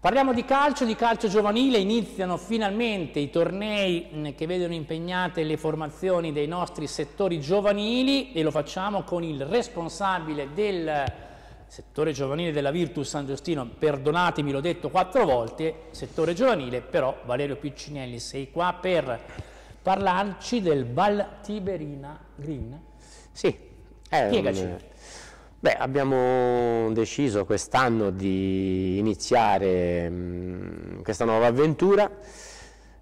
Parliamo di calcio, di calcio giovanile, iniziano finalmente i tornei mm, che vedono impegnate le formazioni dei nostri settori giovanili e lo facciamo con il responsabile del settore giovanile della Virtus San Giustino, perdonatemi l'ho detto quattro volte, settore giovanile, però Valerio Piccinelli sei qua per parlarci del Val Tiberina Green. Sì. Spiegaci. Eh, mm, Beh, abbiamo deciso quest'anno di iniziare mm, questa nuova avventura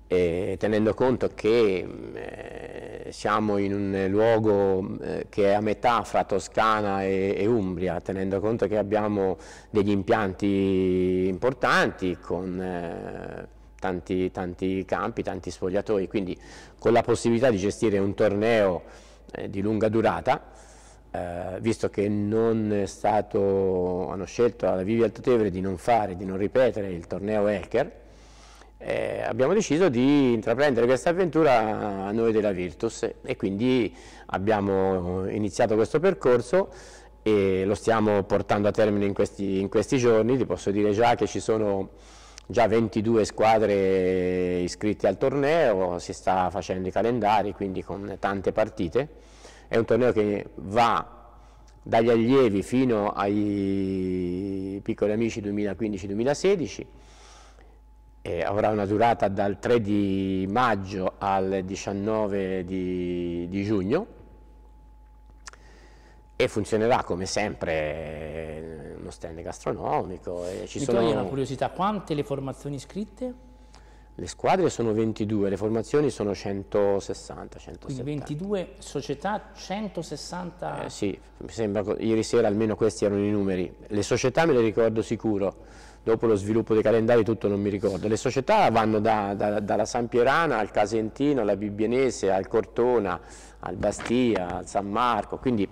eh, tenendo conto che mm, eh, siamo in un luogo eh, che è a metà fra Toscana e, e, Umbria, tenendo conto che abbiamo degli impianti importanti con eh, tanti, tanti campi, tanti sfogliatoi, quindi con la possibilità di gestire un torneo eh, di lunga durata eh, visto che non è stato, hanno scelto alla Vivi Altatevere di non fare, di non ripetere il torneo Hacker, eh, abbiamo deciso di intraprendere questa avventura a noi della Virtus e quindi abbiamo iniziato questo percorso e lo stiamo portando a termine in questi, in questi giorni, ti posso dire già che ci sono già 22 squadre iscritte al torneo, si sta facendo i calendari quindi con tante partite è un torneo che va dagli allievi fino ai piccoli amici 2015-2016, eh, avrà una durata dal 3 di maggio al 19 di, di giugno e funzionerà come sempre uno stand gastronomico. E ci Mi sono... toglie una curiosità, quante le formazioni iscritte? Le squadre sono 22, le formazioni sono 160, 170. Quindi 22 società, 160? Eh, sì, mi sembra, ieri sera almeno questi erano i numeri. Le società me le ricordo sicuro, dopo lo sviluppo dei calendari tutto non mi ricordo. Le società vanno da, da, dalla San Pierana al Casentino, alla Bibbienese, al Cortona, al Bastia, al San Marco, quindi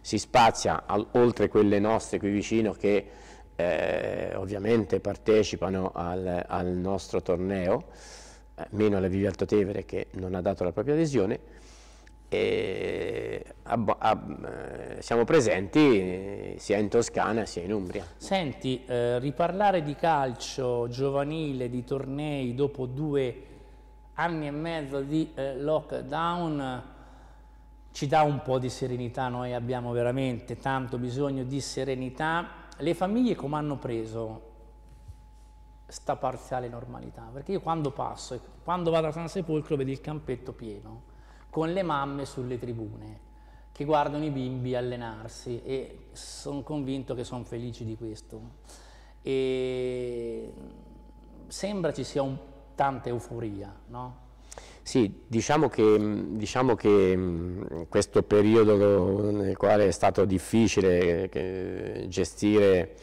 si spazia al, oltre quelle nostre qui vicino che eh, ovviamente partecipano al, al nostro torneo, eh, meno la Vivi Alto Tevere che non ha dato la propria adesione, e a, a, eh, siamo presenti eh, sia in Toscana sia in Umbria. Senti, eh, riparlare di calcio giovanile, di tornei dopo due anni e mezzo di eh, lockdown ci dà un po' di serenità, noi abbiamo veramente tanto bisogno di serenità le famiglie come hanno preso sta parziale normalità? Perché io quando passo, quando vado a San Sepolcro vedo il campetto pieno, con le mamme sulle tribune, che guardano i bimbi allenarsi e sono convinto che sono felici di questo. E sembra ci sia un, tanta euforia, no? Sì, diciamo che, mm, diciamo che, mm, questo periodo nel quale è stato difficile eh, gestire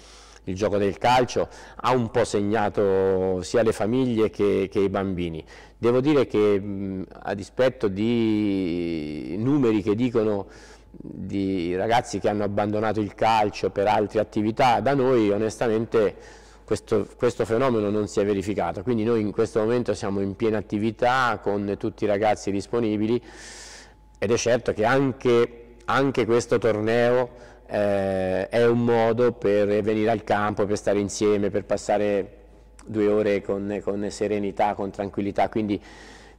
il gioco del calcio ha un po' segnato sia le famiglie che, che i bambini. Devo dire che mm, a dispetto di numeri che dicono di ragazzi che hanno abbandonato il calcio per altre attività, da noi onestamente questo, questo, fenomeno non si è verificato, quindi noi in questo momento siamo in piena attività con tutti i ragazzi disponibili ed è certo che anche, anche questo torneo eh, è un modo per venire al campo, per stare insieme, per passare due ore con, con serenità, con tranquillità, quindi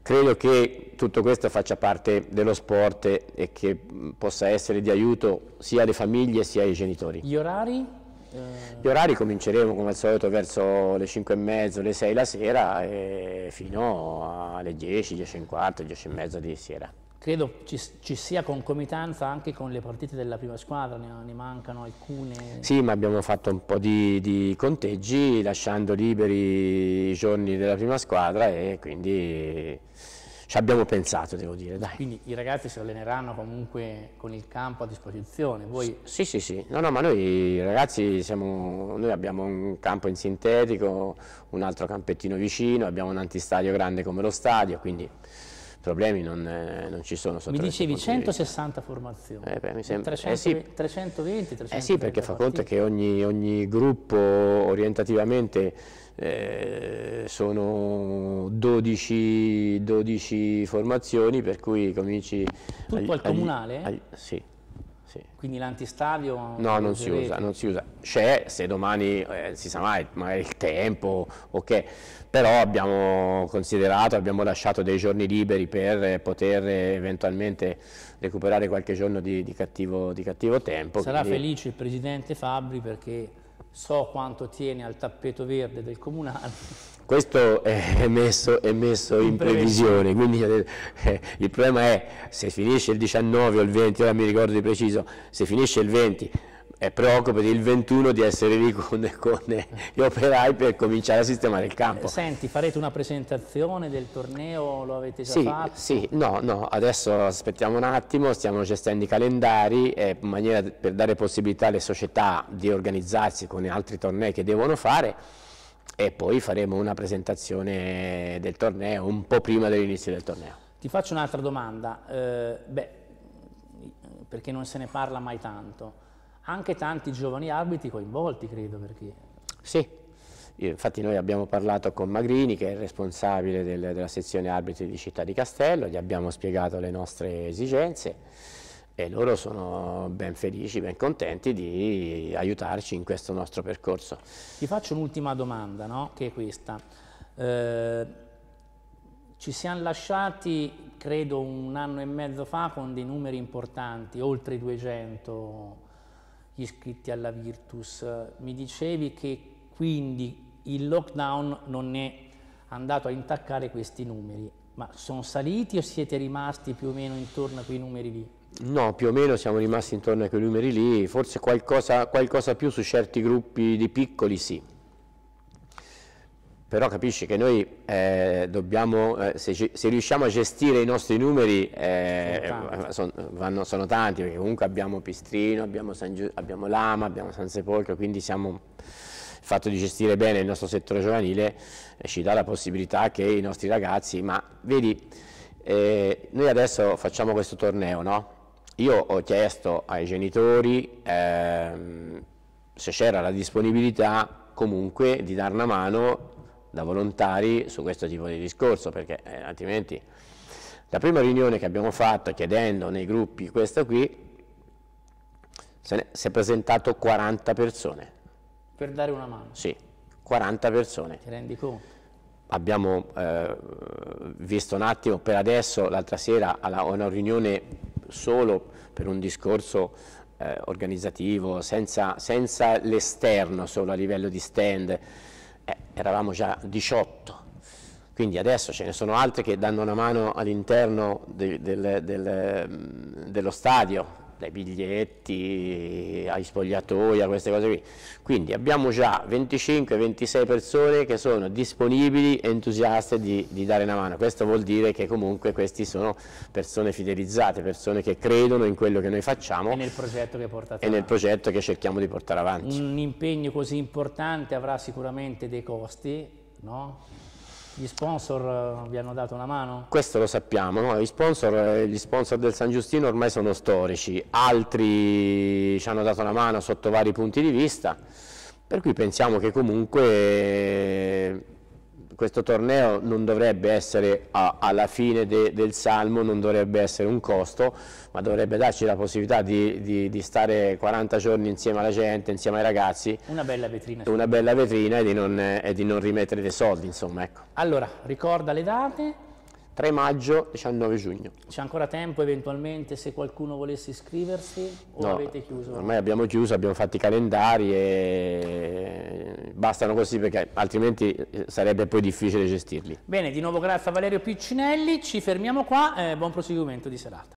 credo che tutto questo faccia parte dello sport e che possa essere di aiuto sia alle famiglie sia ai genitori. Gli orari? Gli orari cominceremo come al solito verso le 5 e mezzo, le 6 la sera e fino alle 10, 10 e un quarto, 10 e mezzo di sera. Credo ci, ci, sia concomitanza anche con le partite della prima squadra, ne, ne mancano alcune. Sì, ma abbiamo fatto un po' di, di, conteggi lasciando liberi i giorni della prima squadra e quindi ci abbiamo pensato, devo dire. Dai. Quindi i ragazzi si alleneranno comunque con il campo a disposizione? Voi... Sì, sì, sì. No, no, ma noi ragazzi siamo, noi abbiamo un campo in sintetico, un altro campettino vicino, abbiamo un antistadio grande come lo stadio, quindi problemi non, eh, non, ci sono sotto Mi dicevi 160 formazioni, eh beh, sembra, 300, eh sì. 320, 320 Eh sì, perché fa conto che ogni, ogni gruppo orientativamente eh, sono 12, 12, formazioni per cui cominci... Tutto al comunale? Agli, sì, sì. Quindi l'antistadio? No, non si, usa, non si, usa, C'è, se domani eh, si sa mai, magari il tempo, ok. Però abbiamo considerato, abbiamo lasciato dei giorni liberi per poter eventualmente recuperare qualche giorno di, di, cattivo, di cattivo, tempo. Sarà quindi... felice il presidente Fabri perché so quanto tiene al tappeto verde del comunale. Questo è messo, è messo in, in previsione, quindi eh, il problema è se finisce il 19 o il 20, ora mi ricordo di preciso, se finisce il 20 e preoccupati il 21 di essere lì con, con gli operai per cominciare a sistemare il campo. Senti, farete una presentazione del torneo? Lo avete già sì, fatto? Sì, no, no, adesso aspettiamo un attimo, stiamo gestendo i calendari eh, in maniera per dare possibilità alle società di organizzarsi con altri tornei che devono fare e poi faremo una presentazione del torneo un po' prima dell'inizio del torneo. Ti faccio un'altra domanda, eh, beh, perché non se ne parla mai tanto anche tanti giovani arbitri coinvolti, credo, perché... Sì. Infatti noi abbiamo parlato con Magrini, che è il responsabile del, della sezione arbitri di Città di Castello, gli abbiamo spiegato le nostre esigenze e loro sono ben felici, ben contenti di aiutarci in questo nostro percorso. Ti faccio un'ultima domanda, no? che è questa. Eh, ci siamo lasciati, credo, un anno e mezzo fa con dei numeri importanti, oltre i 200 gli iscritti alla Virtus. Mi dicevi che quindi il lockdown non è andato a intaccare questi numeri, ma sono saliti o siete rimasti più o meno intorno a quei numeri lì? No, più o meno siamo rimasti intorno a quei numeri lì, forse qualcosa, qualcosa più su certi gruppi di piccoli sì però capisci che noi eh, dobbiamo, eh, se, se, riusciamo a gestire i nostri numeri, eh, sono, tanti. Son, vanno, sono, tanti. perché comunque abbiamo Pistrino, abbiamo, Giu, abbiamo Lama, abbiamo San Sepolcro, quindi siamo, il fatto di gestire bene il nostro settore giovanile eh, ci dà la possibilità che i nostri ragazzi, ma vedi, eh, noi adesso facciamo questo torneo, no? Io ho chiesto ai genitori ehm, se c'era la disponibilità comunque di dare una mano da volontari su questo tipo di discorso, perché eh, altrimenti la prima riunione che abbiamo fatto chiedendo nei gruppi questa qui, se ne, si è presentato 40 persone. Per dare una mano? Sì, 40 persone. Ti rendi conto? Abbiamo eh, visto un attimo, per adesso, l'altra sera, alla, una riunione solo per un discorso eh, organizzativo, senza, senza l'esterno, solo a livello di stand, eravamo già 18, quindi adesso ce ne sono altri che danno una mano all'interno de, de, de, mm, dello stadio, dai biglietti ai spogliatoi, a queste cose qui. Quindi abbiamo già 25-26 persone che sono disponibili e entusiaste di, di, dare una mano. Questo vuol dire che comunque queste sono persone fidelizzate, persone che credono in quello che noi facciamo e nel progetto che, portate e nel progetto che cerchiamo di portare avanti. Un impegno così importante avrà sicuramente dei costi, no? Gli sponsor eh, vi hanno dato una mano? Questo lo sappiamo, no? gli, sponsor, eh, gli, sponsor, del San Giustino ormai sono storici, altri ci hanno dato una mano sotto vari punti di vista, per cui pensiamo che comunque eh, questo torneo non dovrebbe essere a, alla fine de, del Salmo, non dovrebbe essere un costo, ma dovrebbe darci la possibilità di, di, di, stare 40 giorni insieme alla gente, insieme ai ragazzi. Una bella vetrina. Una bella vetrina e di non, e di non rimettere dei soldi, insomma. Ecco. Allora, ricorda le date. 3 maggio, 19 giugno. C'è ancora tempo eventualmente se qualcuno volesse iscriversi o no, avete chiuso? Ormai abbiamo chiuso, abbiamo fatto i calendari e bastano così perché altrimenti eh, sarebbe poi difficile gestirli. Bene, di nuovo grazie a Valerio Piccinelli, ci fermiamo qua, eh, buon proseguimento di serata.